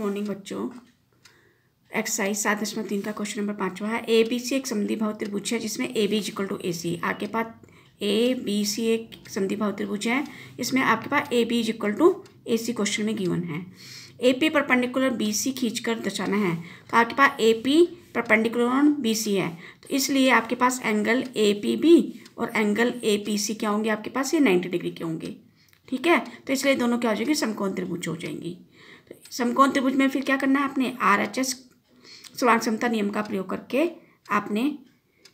morning बच्चों exercise सात दशमलव तीन का क्वेश्चन नंबर पाँचवा है ए बी सी एक समधि भाव त्रिभुज है जिसमें A B is equal to A C आपके पास ए बी सी एक समधि भाव त्रिभुज है इसमें आपके पास A B equal to A C question में गिवन है A P perpendicular B C खींच कर दर्शाना है तो आपके पास A P perpendicular B C है तो इसलिए आपके पास एंगल ए पी बी और एंगल ए पी सी क्या होंगे आपके पास ये नाइन्टी डिग्री के होंगे ठीक है तो इसलिए दोनों क्या हो जाएंगे समकोण त्रिभुज हो जाएंगी समकोण त्रिभुज में फिर क्या करना है आपने आर एच एस समान समता नियम का प्रयोग करके आपने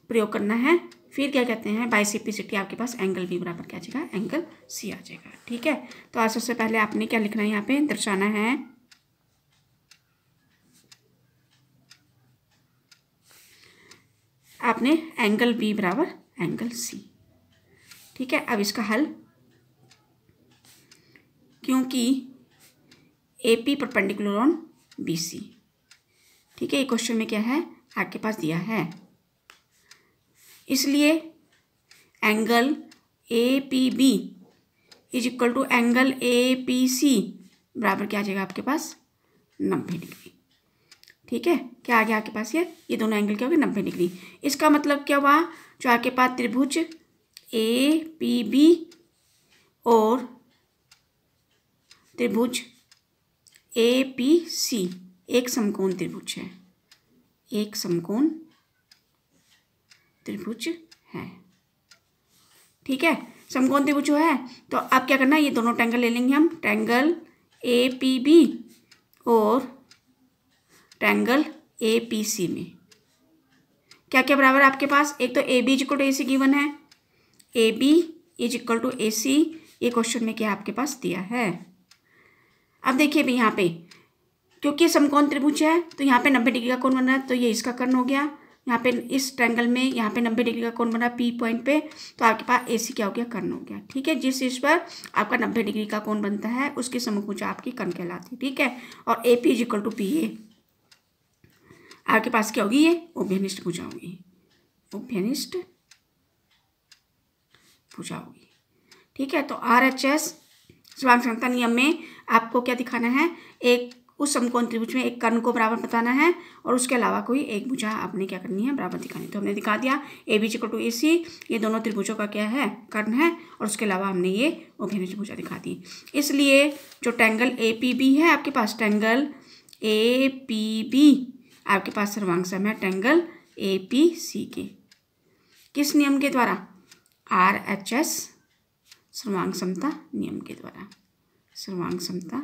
प्रयोग करना है फिर क्या कहते हैं बाइसिपिसिटी आपके पास एंगल बी बराबर क्या आ जाएगा एंगल सी आ जाएगा ठीक है तो आज सबसे पहले आपने क्या लिखना है यहाँ पे दर्शाना है आपने एंगल बी बराबर एंगल सी ठीक है अब इसका हल क्योंकि A P perpendicular on B C ठीक है ये क्वेश्चन में क्या है आपके पास दिया है इसलिए angle A P B is equal to angle A P C बराबर क्या आ जाएगा आपके पास नब्बे डिग्री ठीक है क्या आ गया आपके पास ये ये दोनों एंगल क्या हो गए नब्बे डिग्री इसका मतलब क्या हुआ जो आपके पास त्रिभुज ए पी बी और त्रिभुज ए पी सी एक समकोण त्रिभुज है एक समकोण त्रिभुज है ठीक है समकोण त्रिभुज जो है तो अब क्या करना है ये दोनों ट्रैंगल ले लेंगे हम ट्रैंगल ए पी बी और ट्रैंगल ए पी सी में क्या क्या बराबर है आपके पास एक तो A B is equal to A C given है A B is equal to A C ये क्वेश्चन में क्या आपके पास दिया है अब देखिए भाई यहाँ पे क्योंकि समकोण त्रिभुज है तो यहाँ पे नब्बे डिग्री का कोण बन रहा है तो ये इसका कर्ण हो गया यहाँ पे इस ट्रैंगल में यहाँ पे नब्बे डिग्री का कोण बना पी पॉइंट पे तो आपके पास ए सी क्या हो गया कर्ण हो गया ठीक है जिस इस पर आपका नब्बे डिग्री का कोण बनता है उसकी समकुच आपकी कर्ण कहलाती है ठीक है और A P is equal to P A आपके पास क्या होगी ये ओभ्यनिष्ट पूजा होगी ओभ्यनिष्ट पूजा होगी ठीक है तो आर एच एस समानता नियम में आपको क्या दिखाना है एक उस समकोण त्रिभुज में एक कर्ण को बराबर बताना है और उसके अलावा कोई एक भुजा आपने क्या करनी है बराबर दिखानी तो हमने दिखा दिया A B चिकल to A C ये दोनों त्रिभुजों का क्या है कर्ण है और उसके अलावा हमने ये उभयनिज भुजा दिखा दी इसलिए जो टेंगल ए पी बी है आपके पास टेंगल ए पी बी आपके पास सर्वांग सम है टेंगल ए पी सी के किस नियम के द्वारा आर एच एस सर्वांग समता नियम के द्वारा सर्वांग समता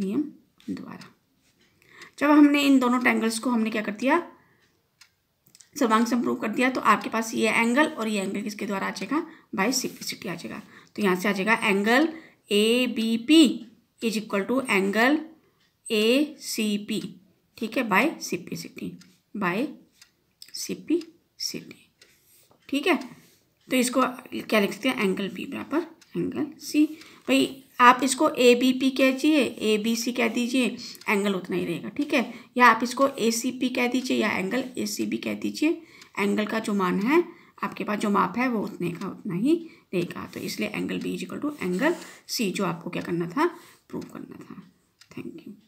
नियम द्वारा जब हमने इन दोनों ट्रैंगल्स को हमने क्या कर दिया सर्वांग सम प्रूव कर दिया तो आपके पास ये एंगल और ये एंगल किसके द्वारा आ जाएगा बाई सिप्लिसिटी आ जाएगा तो यहाँ से आ जाएगा angle A B P is equal to angle A C P ठीक है by C P C T by C P C T ठीक है तो इसको क्या लिख सकते हैं एंगल बी बराबर एंगल सी भाई आप इसको ए बी पी कह दीजिए ए बी सी कह दीजिए एंगल उतना ही रहेगा ठीक है या आप इसको ए सी पी कह दीजिए या एंगल ए सी बी कह दीजिए एंगल का जो मान है आपके पास जो माप है वो उतने का उतना ही रहेगा तो इसलिए angle B is equal to angle C जो आपको क्या करना था प्रूव करना था थैंक यू